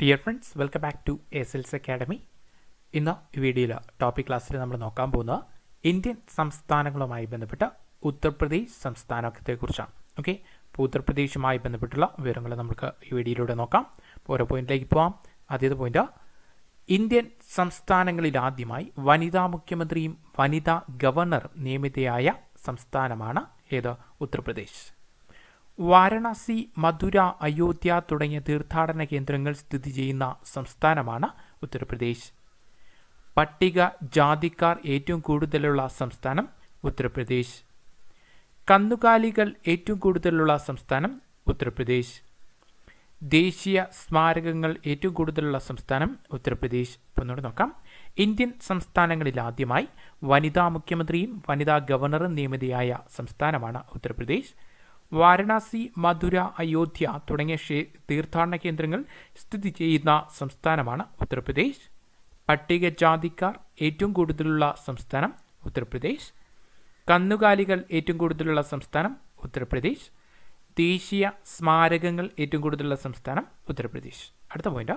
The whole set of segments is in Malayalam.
dear friends welcome back to S academy ഇന്ന് വീഡിയോയിൽ ടോപ്പിക് ക്ലാസ്സിൽ നമ്മൾ നോക്കാൻ പോകുന്നത് ഇന്ത്യൻ സംസ്ഥാനങ്ങളുമായി ബന്ധപ്പെട്ട ഉത്തർപ്രദേശ് കുറിച്ചാണ് ഓക്കെ അപ്പോൾ ഉത്തർപ്രദേശുമായി ബന്ധപ്പെട്ടുള്ള വിവരങ്ങൾ നമുക്ക് ഈ വീഡിയോയിലൂടെ നോക്കാം ഓരോ പോയിന്റിലേക്ക് പോവാം ആദ്യത്തെ പോയിന്റ് ഇന്ത്യൻ സംസ്ഥാനങ്ങളിൽ ആദ്യമായി വനിതാ മുഖ്യമന്ത്രിയും വനിതാ ഗവർണറും നിയമിതയായ സംസ്ഥാനമാണ് ഏത് ഉത്തർപ്രദേശ് വാരണാസി മധുര അയോധ്യ തുടങ്ങിയ തീർത്ഥാടന കേന്ദ്രങ്ങൾ സ്ഥിതി ചെയ്യുന്ന സംസ്ഥാനമാണ് ഉത്തർപ്രദേശ് പട്ടിക ജാതിക്കാർ ഏറ്റവും കൂടുതലുള്ള സംസ്ഥാനം ഉത്തർപ്രദേശ് കന്നുകാലികൾ ഏറ്റവും കൂടുതലുള്ള സംസ്ഥാനം ഉത്തർപ്രദേശ് ദേശീയ സ്മാരകങ്ങൾ ഏറ്റവും കൂടുതലുള്ള സംസ്ഥാനം ഉത്തർപ്രദേശ് ഒന്നുകൂടെ നോക്കാം ഇന്ത്യൻ സംസ്ഥാനങ്ങളിൽ ആദ്യമായി വനിതാ മുഖ്യമന്ത്രിയും വനിതാ ഗവർണറും നിയമിതയായ സംസ്ഥാനമാണ് ഉത്തർപ്രദേശ് വാരണാസി മധുര അയോധ്യ തുടങ്ങിയ തീർത്ഥാടന കേന്ദ്രങ്ങൾ സ്ഥിതി ചെയ്യുന്ന സംസ്ഥാനമാണ് ഉത്തർപ്രദേശ് പട്ടികജാതിക്കാർ ഏറ്റവും കൂടുതലുള്ള സംസ്ഥാനം ഉത്തർപ്രദേശ് കന്നുകാലികൾ ഏറ്റവും കൂടുതലുള്ള സംസ്ഥാനം ഉത്തർപ്രദേശ് ദേശീയ സ്മാരകങ്ങൾ ഏറ്റവും കൂടുതലുള്ള സംസ്ഥാനം ഉത്തർപ്രദേശ് അടുത്ത പോയിന്റ്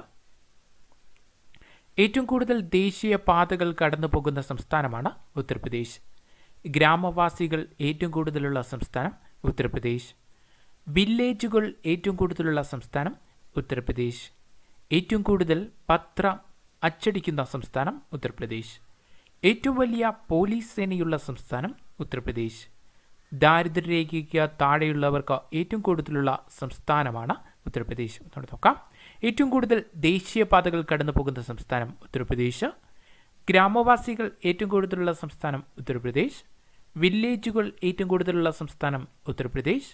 ഏറ്റവും കൂടുതൽ ദേശീയ പാതകൾ കടന്നു പോകുന്ന സംസ്ഥാനമാണ് ഉത്തർപ്രദേശ് ഗ്രാമവാസികൾ ഏറ്റവും കൂടുതലുള്ള സംസ്ഥാനം ഉത്തർപ്രദേശ് വില്ലേജുകൾ ഏറ്റവും കൂടുതലുള്ള സംസ്ഥാനം ഉത്തർപ്രദേശ് ഏറ്റവും കൂടുതൽ പത്ര അച്ചടിക്കുന്ന സംസ്ഥാനം ഉത്തർപ്രദേശ് ഏറ്റവും വലിയ പോലീസ് സേനയുള്ള സംസ്ഥാനം ഉത്തർപ്രദേശ് ദാരിദ്ര്യരേഖയ്ക്ക് താഴെയുള്ളവർക്ക് ഏറ്റവും കൂടുതലുള്ള സംസ്ഥാനമാണ് ഉത്തർപ്രദേശ് നോക്കാം ഏറ്റവും കൂടുതൽ ദേശീയപാതകൾ കടന്നു പോകുന്ന സംസ്ഥാനം ഉത്തർപ്രദേശ് ഗ്രാമവാസികൾ ഏറ്റവും കൂടുതലുള്ള സംസ്ഥാനം ഉത്തർപ്രദേശ് വില്ലേജുകൾ ഏറ്റവും കൂടുതലുള്ള സംസ്ഥാനം ഉത്തർപ്രദേശ്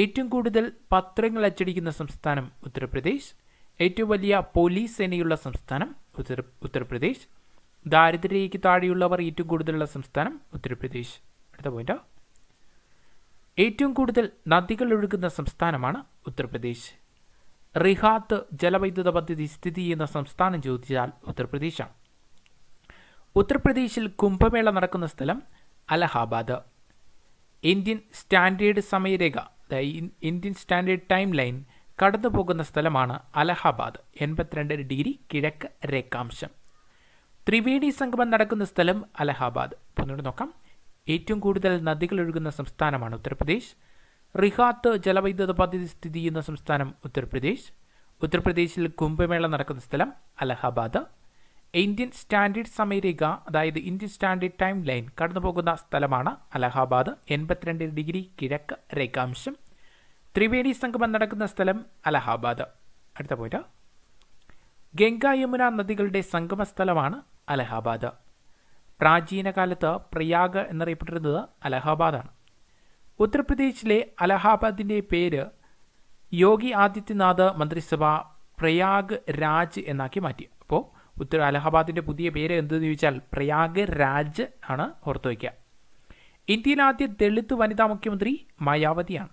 ഏറ്റവും കൂടുതൽ പത്രങ്ങൾ അച്ചടിക്കുന്ന സംസ്ഥാനം ഉത്തർപ്രദേശ് ഏറ്റവും വലിയ പോലീസ് സേനയുള്ള സംസ്ഥാനം ഉത്തർപ്രദേശ് ദാരിദ്ര്യയ്ക്ക് താഴെയുള്ളവർ ഏറ്റവും കൂടുതലുള്ള സംസ്ഥാനം ഉത്തർപ്രദേശ് അടുത്ത പോയിന്റ് ഏറ്റവും കൂടുതൽ നദികൾ ഒഴുകുന്ന സംസ്ഥാനമാണ് ഉത്തർപ്രദേശ് റിഹാത്ത് ജലവൈദ്യുത പദ്ധതി സ്ഥിതി ചെയ്യുന്ന സംസ്ഥാനം ചോദിച്ചാൽ ഉത്തർപ്രദേശാണ് ഉത്തർപ്രദേശിൽ കുംഭമേള നടക്കുന്ന സ്ഥലം അലഹാബാദ് ഇന്ത്യൻ സ്റ്റാൻഡേർഡ് സമയരേഖ ഇന്ത്യൻ സ്റ്റാൻഡേർഡ് ടൈം ലൈൻ കടന്നു പോകുന്ന സ്ഥലമാണ് അലഹാബാദ് എൺപത്തിരണ്ട് ഡിഗ്രി കിഴക്ക് രേഖാംശം ത്രിവേണി സംഗമം നടക്കുന്ന സ്ഥലം അലഹാബാദ് ഒന്നുകൂടെ നോക്കാം ഏറ്റവും കൂടുതൽ നദികൾ ഒഴുകുന്ന സംസ്ഥാനമാണ് ഉത്തർപ്രദേശ് റിഹാത്ത് ജലവൈദ്യുത പദ്ധതി സ്ഥിതി ചെയ്യുന്ന സംസ്ഥാനം ഉത്തർപ്രദേശ് ഉത്തർപ്രദേശിൽ കുംഭമേള നടക്കുന്ന സ്ഥലം അലഹാബാദ് ഇന്ത്യൻ സ്റ്റാൻഡേർഡ് സമയരേഖ അതായത് ഇന്ത്യൻ സ്റ്റാൻഡേർഡ് ടൈം ലൈൻ കടന്നുപോകുന്ന സ്ഥലമാണ് അലഹാബാദ് എൺപത്തിരണ്ട് ഡിഗ്രി കിഴക്ക് രേഖാംശം ത്രിവേണി സംഗമം നടക്കുന്ന സ്ഥലം അലഹാബാദ് അടുത്ത പോയിന്റ് ഗംഗ യമുന നദികളുടെ സംഗമ സ്ഥലമാണ് അലഹാബാദ് പ്രാചീന കാലത്ത് പ്രയാഗ് എന്നറിയപ്പെട്ടിരുന്നത് അലഹാബാദാണ് ഉത്തർപ്രദേശിലെ അലഹാബാദിൻ്റെ പേര് യോഗി ആദിത്യനാഥ് മന്ത്രിസഭ പ്രയാഗ് രാജ് എന്നാക്കി മാറ്റി ഉത്തര അലഹബാദിന്റെ പുതിയ പേര് എന്തെന്ന് ചോദിച്ചാൽ പ്രയാഗ് രാജ് ആണ് ഓർത്തു വയ്ക്കുക ഇന്ത്യയിലെ ആദ്യ ദളിത് വനിതാ മുഖ്യമന്ത്രി മായാവതിയാണ്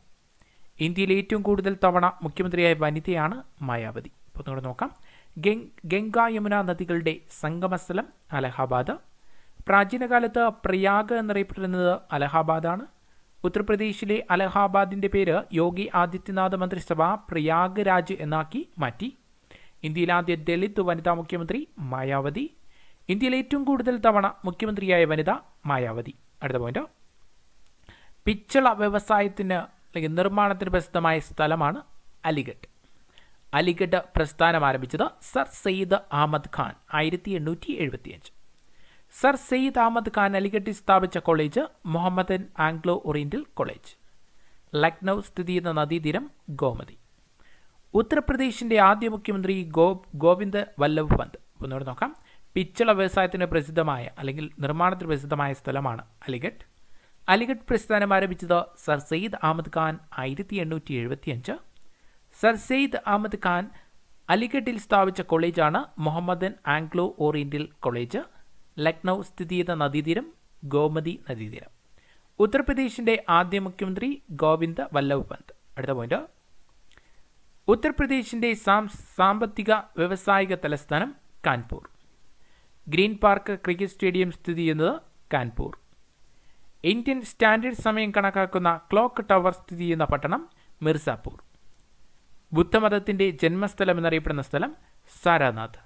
ഇന്ത്യയിൽ ഏറ്റവും കൂടുതൽ തവണ മുഖ്യമന്ത്രിയായ വനിതയാണ് മായാവതി അപ്പോൾ നിങ്ങൾ നോക്കാം ഗംഗ യമുന നദികളുടെ സംഗമസ്ഥലം അലഹബാദ് പ്രാചീന കാലത്ത് പ്രയാഗ് എന്നറിയപ്പെടുന്നത് അലഹബാദാണ് ഉത്തർപ്രദേശിലെ അലഹബാദിന്റെ പേര് യോഗി ആദിത്യനാഥ് മന്ത്രിസഭ പ്രയാഗ് രാജ് എന്നാക്കി മാറ്റി ഇന്ത്യയിലെ ആദ്യ ദളിത് വനിതാ മുഖ്യമന്ത്രി മായാവതി ഇന്ത്യയിൽ ഏറ്റവും കൂടുതൽ തവണ മുഖ്യമന്ത്രിയായ വനിത മായാവതി അടുത്ത പോയിന്റ് പിച്ചള വ്യവസായത്തിന് അല്ലെങ്കിൽ നിർമ്മാണത്തിന് പ്രസിദ്ധമായ സ്ഥലമാണ് അലിഗഡ് അലിഗഡ് പ്രസ്ഥാനം ആരംഭിച്ചത് സർ സെയ്ദ് അഹമ്മദ് ഖാൻ ആയിരത്തി എണ്ണൂറ്റി എഴുപത്തിയഞ്ച് സർ സെയ്ദ് അഹമ്മദ് ഖാൻ അലിഗഡിൽ സ്ഥാപിച്ച college Mohammedan Anglo Oriental College Lucknow സ്ഥിതി ചെയ്യുന്ന നദീതീരം ഗോമതി ഉത്തർപ്രദേശിൻ്റെ ആദ്യ മുഖ്യമന്ത്രി ഗോ ഗോവിന്ദ് വല്ലഭ് പന്ത് ഒന്നുകൂടെ നോക്കാം പിച്ചള വ്യവസായത്തിന് പ്രസിദ്ധമായ അല്ലെങ്കിൽ നിർമ്മാണത്തിന് പ്രസിദ്ധമായ സ്ഥലമാണ് അലിഗഡ് അലിഗഡ് പ്രസ്ഥാനം ആരംഭിച്ചത് സർ സെയ്ദ് അഹമ്മദ് ഖാൻ ആയിരത്തി എണ്ണൂറ്റി എഴുപത്തിയഞ്ച് സർ സെയ്ദ് അഹമ്മദ് ഖാൻ അലിഗഡിൽ സ്ഥാപിച്ച കോളേജാണ് Mohammedan Anglo Oriental College Lucknow സ്ഥിതി ചെയ്ത നദീതീരം ഗോമതി നദീതീരം ഉത്തർപ്രദേശിൻ്റെ ആദ്യ മുഖ്യമന്ത്രി ഗോവിന്ദ് വല്ലഭ് പന്ത് അടുത്ത പോയിന്റ് ഉത്തർപ്രദേശിന്റെ സാമ്പത്തിക വ്യവസായിക തലസ്ഥാനം Kanpur Green Park cricket stadium സ്ഥിതി ചെയ്യുന്നത് കാൺപൂർ ഇന്ത്യൻ സ്റ്റാൻഡേർഡ് സമയം കണക്കാക്കുന്ന ക്ലോക്ക് ടവർ സ്ഥിതി ചെയ്യുന്ന പട്ടണം മിർസാപൂർ ബുദ്ധമതത്തിന്റെ ജന്മസ്ഥലം എന്നറിയപ്പെടുന്ന സ്ഥലം സാരാനാഥ്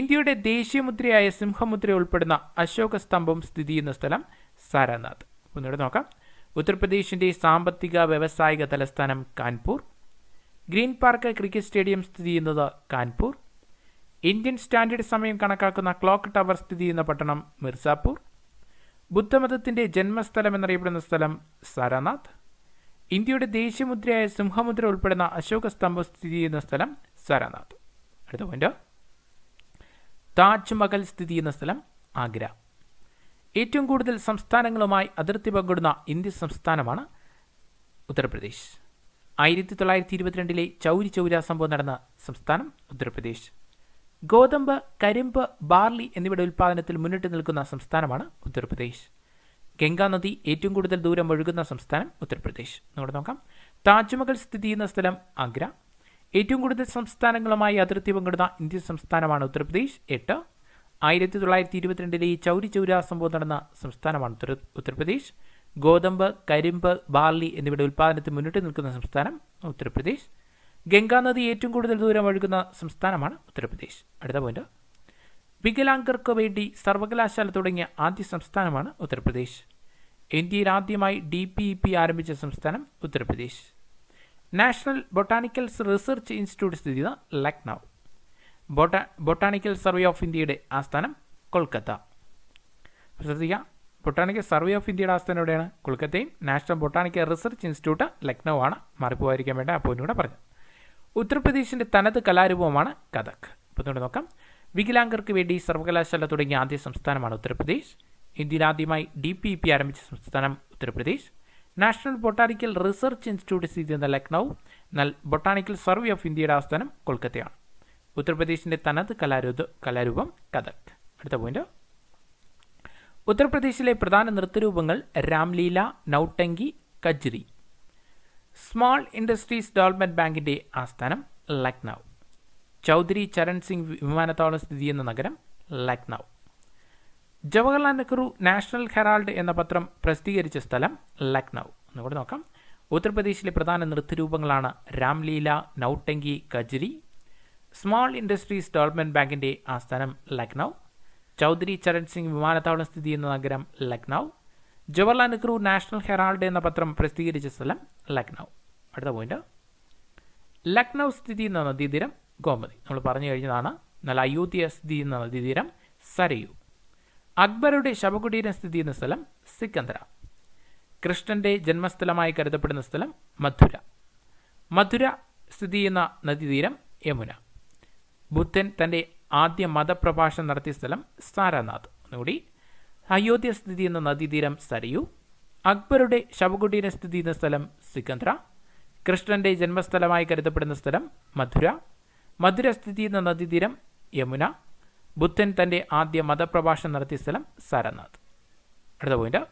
ഇന്ത്യയുടെ ദേശീയ മുദ്രയായ സിംഹമുദ്ര ഉൾപ്പെടുന്ന അശോക സ്തംഭം സ്ഥിതി ചെയ്യുന്ന സ്ഥലം സാരാനാഥ് ഒന്നുകൂടെ നോക്കാം ഉത്തർപ്രദേശിന്റെ സാമ്പത്തിക വ്യവസായിക തലസ്ഥാനം Kanpur Green Park cricket stadium സ്ഥിതി ചെയ്യുന്നത് കാൺപൂർ ഇന്ത്യൻ സ്റ്റാൻഡേർഡ് സമയം കണക്കാക്കുന്ന ക്ലോക്ക് ടവർ സ്ഥിതി ചെയ്യുന്ന പട്ടണം മിർസാപൂർ ബുദ്ധമതത്തിൻ്റെ ജന്മസ്ഥലം എന്നറിയപ്പെടുന്ന സ്ഥലം സാരാനാഥ് ഇന്ത്യയുടെ ദേശീയമുദ്രയായ സിംഹമുദ്ര ഉൾപ്പെടുന്ന അശോക സ്തംഭം സ്ഥിതി ചെയ്യുന്ന സ്ഥലം സാരാനാഥ് അടുത്ത പോയിന്റ് താജ്മഹൽ സ്ഥിതി ചെയ്യുന്ന സ്ഥലം ആഗ്ര ഏറ്റവും കൂടുതൽ സംസ്ഥാനങ്ങളുമായി അതിർത്തി പങ്കിടുന്ന ഇന്ത്യൻ സംസ്ഥാനമാണ് ഉത്തർപ്രദേശ് ആയിരത്തി തൊള്ളായിരത്തി ഇരുപത്തിരണ്ടിലെ ചൗരി ചൗരാ സംഭവം നടന്ന സംസ്ഥാനം ഉത്തർപ്രദേശ് ഗോതമ്പ് കരിമ്പ് ബാർലി എന്നിവയുടെ ഉൽപ്പാദനത്തിൽ മുന്നിട്ട് നിൽക്കുന്ന സംസ്ഥാനമാണ് ഉത്തർപ്രദേശ് ഗംഗാ നദി ഏറ്റവും കൂടുതൽ ദൂരം ഒഴുകുന്ന സംസ്ഥാനം ഉത്തർപ്രദേശ് ഇങ്ങോട്ട് നോക്കാം താജ്മഹൽ സ്ഥിതി ചെയ്യുന്ന സ്ഥലം ആഗ്ര ഏറ്റവും കൂടുതൽ സംസ്ഥാനങ്ങളുമായി അതിർത്തി പങ്കിടുന്ന ഇന്ത്യൻ സംസ്ഥാനമാണ് ഉത്തർപ്രദേശ് എട്ട് ആയിരത്തി തൊള്ളായിരത്തി ഇരുപത്തിരണ്ടിലെ ചൗരി ചൗരാ സംഭവം നടന്ന സംസ്ഥാനമാണ് ഉത്തർപ്രദേശ് ഗോതമ്പ് കരിമ്പ് ബാർലി എന്നിവയുടെ ഉൽപ്പാദനത്തിൽ മുന്നിട്ട് നിൽക്കുന്ന സംസ്ഥാനം ഉത്തർപ്രദേശ് ഗംഗാ നദി ഏറ്റവും കൂടുതൽ ദൂരം ഒഴുകുന്ന സംസ്ഥാനമാണ് ഉത്തർപ്രദേശ് അടുത്ത പോയിന്റ് വികലാംഗർക്ക് വേണ്ടി സർവകലാശാല തുടങ്ങിയ ആദ്യ സംസ്ഥാനമാണ് ഉത്തർപ്രദേശ് ഇന്ത്യയിൽ ആദ്യമായി ഡി പി ഇ പി ആരംഭിച്ച സംസ്ഥാനം Uttar Pradesh National Botanical Research Institute സ്ഥിതി ചെയ്യുന്ന ലക്നൗ ബൊട്ടാ ബൊട്ടാണിക്കൽ സർവേ ഓഫ് ഇന്ത്യയുടെ ആസ്ഥാനം കൊൽക്കത്ത ശ്രദ്ധിക്കുക ബൊട്ടാണിക്കൽ സർവേ ഓഫ് ഇന്ത്യയുടെ ആസ്ഥാനം എവിടെയാണ് കൊൽക്കത്തയും National Botanical Research Institute Lucknow ആണ് മറിപ്പോയിരിക്കാൻ വേണ്ട ആ പോയിന്റ് കൂടെ പറഞ്ഞു ഉത്തർപ്രദേശിൻ്റെ തനത് കലാരൂപമാണ് കഥക് അപ്പം നോക്കാം വികലാംഗർക്ക് വേണ്ടി സർവകലാശാല തുടങ്ങിയ ആദ്യ സംസ്ഥാനമാണ് ഉത്തർപ്രദേശ് ഇന്ത്യയിൽ ആദ്യമായി ഡി പി പി ആരംഭിച്ച സംസ്ഥാനം Uttar Pradesh National Botanical Research Institute സ്ഥിതി ചെയ്യുന്ന ലക്നൗ എന്നാൽ ബൊട്ടാണിക്കൽ സർവേ ഓഫ് ഇന്ത്യയുടെ ആസ്ഥാനം കൊൽക്കത്തയാണ് ഉത്തർപ്രദേശിൻ്റെ തനത് കലാരൂപ കലാരൂപം കഥക് അടുത്ത പോയിന്റ് ഉത്തർപ്രദേശിലെ പ്രധാന നൃത്തരൂപങ്ങൾ Ramlila Nautanki Kajri Small Industries Development ബാങ്കിൻ്റെ ആസ്ഥാനം ലക്നൗ ചൗധരി ചരൺ സിംഗ് വിമാനത്താവളം സ്ഥിതി ചെയ്യുന്ന നഗരം ലക്നൗ ജവഹർലാൽ നെഹ്റു നാഷണൽ ഹെറാൾഡ് എന്ന പത്രം പ്രസിദ്ധീകരിച്ച സ്ഥലം ലക്നൗ ഒന്നുകൂടെ നോക്കാം ഉത്തർപ്രദേശിലെ പ്രധാന നൃത്തരൂപങ്ങളാണ് Ramlila Nautanki Kajri Small Industries Development ബാങ്കിൻ്റെ ആസ്ഥാനം ലക്നൗ ചൗധരി ചരൺ സിംഗ് വിമാനത്താവളം സ്ഥിതി ചെയ്യുന്ന നഗരം ലക്നൗ ജവഹർലാൽ നെഹ്റു നാഷണൽ ഹെറാൾഡ് എന്ന പത്രം പ്രസിദ്ധീകരിച്ച സ്ഥലം ലക്നൗ അടുത്ത പോയിന്റ് ലക്നൗ സ്ഥിതി ചെയ്യുന്ന നദീതീരം ഗോമതി നമ്മൾ പറഞ്ഞു കഴിഞ്ഞതാണ് എന്നാൽ അയോധ്യ സ്ഥിതി ചെയ്യുന്ന നദീതീരം സരയു അക്ബറുടെ ശവകുടീരം സ്ഥിതി ചെയ്യുന്ന സ്ഥലം സിക്കന്ദ്ര കൃഷ്ണന്റെ ജന്മസ്ഥലമായി കരുതപ്പെടുന്ന സ്ഥലം മധുര മധുര സ്ഥിതി ചെയ്യുന്ന നദീതീരം യമുന ബുദ്ധൻ തൻ്റെ ആദ്യ മതപ്രഭാഷണം നടത്തിയ സ്ഥലം സാരാനാഥ് ഒന്നുകൂടി അയോധ്യ സ്ഥിതി ചെയ്യുന്ന നദീതീരം സരയു അക്ബറുടെ ശവകുടീര സ്ഥിതി ചെയ്യുന്ന സ്ഥലം സിക്കന്ദ്ര കൃഷ്ണന്റെ ജന്മസ്ഥലമായി കരുതപ്പെടുന്ന സ്ഥലം മധുര മധുര സ്ഥിതി ചെയ്യുന്ന നദീതീരം യമുന ബുദ്ധൻ തന്റെ ആദ്യ മതപ്രഭാഷണം നടത്തിയ സ്ഥലം സാരനാഥ് അടുത്ത പോയിന്റ്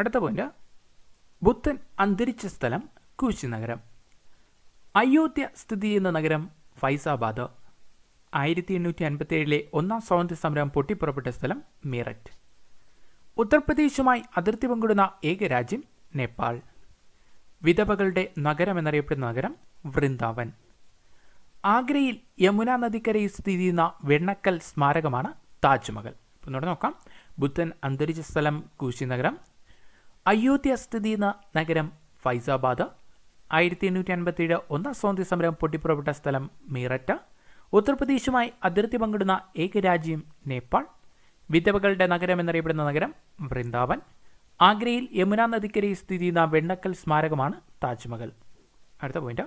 അടുത്ത പോയിന്റ് ബുദ്ധൻ അന്തരിച്ച സ്ഥലം കുശി നഗരം അയോധ്യ സ്ഥിതി ചെയ്യുന്ന നഗരം ഫൈസാബാദ് ആയിരത്തി എണ്ണൂറ്റി അൻപത്തി ഏഴിലെ ഒന്നാം സ്വാതന്ത്ര്യ സമരം പൊട്ടിപ്പുറപ്പെട്ട സ്ഥലം മീററ്റ് ഉത്തർപ്രദേശുമായി അതിർത്തി പങ്കിടുന്ന ഏക രാജ്യം നേപ്പാൾ വിധവകളുടെ നഗരം എന്നറിയപ്പെടുന്ന നഗരം വൃന്ദാവൻ ആഗ്രയിൽ യമുന നദിക്കരയിൽ സ്ഥിതി ചെയ്യുന്ന വെണ്ണക്കൽ സ്മാരകമാണ് താജ്മഹൽ ഇപ്പം നോക്കാം ബുദ്ധൻ അന്തരിച്ച സ്ഥലം കുശിനഗരം അയോധ്യ സ്ഥിതി ചെയ്യുന്ന നഗരം ഫൈസാബാദ് ആയിരത്തി എണ്ണൂറ്റി അൻപത്തി ഏഴ് ഒന്നാം സ്വാതന്ത്ര്യ സമരം പൊട്ടിപ്പുറപ്പെട്ട സ്ഥലം മീററ്റ് ഉത്തർപ്രദേശുമായി അതിർത്തി പങ്കിടുന്ന ഏക രാജ്യം നേപ്പാൾ വിധവകളുടെ നഗരം എന്നറിയപ്പെടുന്ന നഗരം വൃന്ദാവൻ ആഗ്രയിൽ യമുന നദിക്കരയിൽ സ്ഥിതി ചെയ്യുന്ന വെണ്ണക്കൽ സ്മാരകമാണ് താജ്മഹൽ അടുത്ത പോയിന്റ്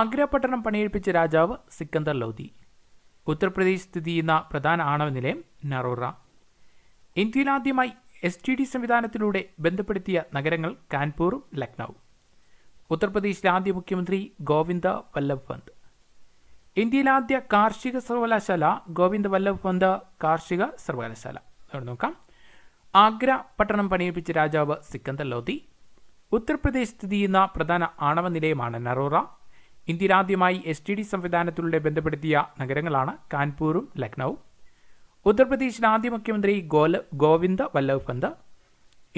ആഗ്ര പട്ടണം പണിയെടുപ്പിച്ച രാജാവ് സിക്കന്ദർ ലോധി ഉത്തർപ്രദേശ് സ്ഥിതി ചെയ്യുന്ന പ്രധാന ആണവ നിലയം നറോറ ഇന്ത്യയിലാദ്യമായി എസ് ടി ഡി സംവിധാനത്തിലൂടെ ബന്ധപ്പെടുത്തിയ നഗരങ്ങൾ കാൻപൂറും ലക്നൌ ഉത്തർപ്രദേശിലെ ആദ്യ മുഖ്യമന്ത്രി ഗോവിന്ദ വല്ലഭ് പന്ത് ഇന്ത്യയിലെ ആദ്യ കാർഷിക സർവകലാശാല ഗോവിന്ദ് വല്ലഭ് പന്ത് കാർഷിക സർവകലാശാല നോക്കാം ആഗ്ര പട്ടണം പണിയിപ്പിച്ച രാജാവ് സിക്കന്ദർ ലോധി ഉത്തർപ്രദേശ് സ്ഥിതി ചെയ്യുന്ന പ്രധാന ആണവ നിലയമാണ് നറോറ ഇന്ത്യയിൽ ആദ്യമായി എസ് ടി ഡി സംവിധാനത്തിലൂടെ ബന്ധപ്പെടുത്തിയ നഗരങ്ങളാണ് കാൺപൂരും ലക്നൌവും ഉത്തർപ്രദേശിലെ ആദ്യ മുഖ്യമന്ത്രി ഗോല ഗോവിന്ദ് വല്ലഭ് പന്ത്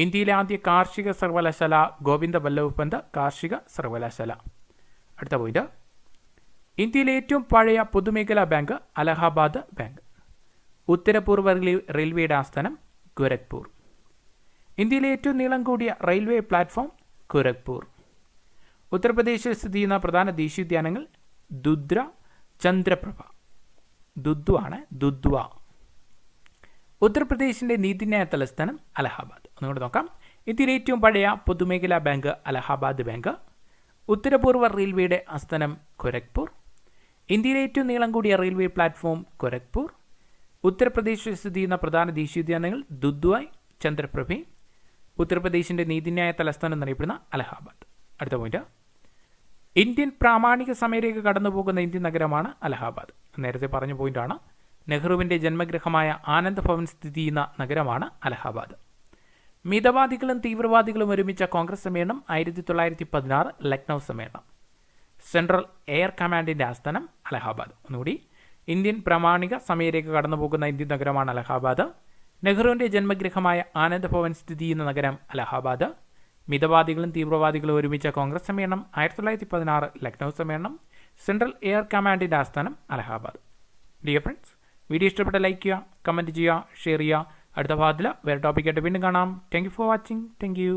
ഇന്ത്യയിലെ ആദ്യ കാർഷിക സർവകലാശാല ഗോവിന്ദ വല്ലഭ് പന്ത് കാർഷിക സർവകലാശാല അടുത്ത പോയിന്റ് ഇന്ത്യയിലെ ഏറ്റവും പഴയ പൊതുമേഖലാ ബാങ്ക് അലഹാബാദ് ബാങ്ക് ഉത്തരപൂർവ റെയിൽവേയുടെ ആസ്ഥാനം ഗൊരഖ്പൂർ ഇന്ത്യയിലെ ഏറ്റവും നീളം കൂടിയ റെയിൽവേ പ്ലാറ്റ്ഫോം ഗൊരഖ്പൂർ ഉത്തർപ്രദേശിൽ സ്ഥിതി ചെയ്യുന്ന പ്രധാന ദേശീയോദ്യാനങ്ങൾ ദുദ്ര ചന്ദ്രപ്രഭ ദുദ്വ ആണ് ദുദ്വ ഉത്തർപ്രദേശിൻ്റെ നീതിന്യായ തലസ്ഥാനം അലഹാബാദ് ഒന്നുകൂടെ നോക്കാം ഇന്ത്യയിലെ ഏറ്റവും പഴയ പൊതുമേഖലാ ബാങ്ക് അലഹാബാദ് ബാങ്ക് ഉത്തരപൂർവ റെയിൽവേയുടെ ആസ്ഥാനം ഗൊരഖ്പൂർ ഇന്ത്യയിലെ ഏറ്റവും നീളം കൂടിയ റെയിൽവേ പ്ലാറ്റ്ഫോം ഗൊരഖ്പൂർ ഉത്തർപ്രദേശിൽ സ്ഥിതി ചെയ്യുന്ന പ്രധാന ദേശീയോദ്യാനങ്ങൾ ദുദ്വായ് ചന്ദ്രപ്രഭി ഉത്തർപ്രദേശിൻ്റെ നീതിന്യായ തലസ്ഥാനം എന്നറിയപ്പെടുന്ന അലഹാബാദ് അടുത്ത പോയിന്റ് ഇന്ത്യൻ പ്രാമാണിക സമയരേഖ കടന്നുപോകുന്ന ഇന്ത്യൻ നഗരമാണ് അലഹാബാദ് നേരത്തെ പറഞ്ഞ പോയിന്റാണ് നെഹ്റുവിൻ്റെ ജന്മഗ്രഹമായ ആനന്ദ് ഭവൻ സ്ഥിതി ചെയ്യുന്ന നഗരമാണ് അലഹാബാദ് മിതവാദികളും തീവ്രവാദികളും ഒരുമിച്ച കോൺഗ്രസ് സമ്മേളനം ആയിരത്തി തൊള്ളായിരത്തി പതിനാറ് ലക്നൌ സമ്മേളനം സെൻട്രൽ എയർ കമാൻഡിൻ്റെ ആസ്ഥാനം അലഹാബാദ് ഒന്നുകൂടി ഇന്ത്യൻ പ്രാമാണിക സമയരേഖ കടന്നുപോകുന്ന ഇന്ത്യൻ നഗരമാണ് അലഹാബാദ് നെഹ്റുവിൻ്റെ ജന്മഗൃഹമായ ആനന്ദ് ഭവൻ സ്ഥിതി ചെയ്യുന്ന നഗരം അലഹാബാദ് മിതവാദികളും തീവ്രവാദികളും ഒരുമിച്ച കോൺഗ്രസ് സമ്മേളനം ആയിരത്തി തൊള്ളായിരത്തി പതിനാറ് ലക്നൗ സമ്മേളനം സെൻട്രൽ എയർ കമാൻഡിൻ്റെ ആസ്ഥാനം അലഹാബാദ് ഡിയർ ഫ്രണ്ട്സ് വീഡിയോ ഇഷ്ടപ്പെട്ട ലൈക്ക് ചെയ്യുക കമൻറ്റ് ചെയ്യുക ഷെയർ ചെയ്യുക അടുത്ത ഭാഗത്തിൽ വേറെ ടോപ്പിക്കായിട്ട് വീണ്ടും കാണാം thank you for watching thank U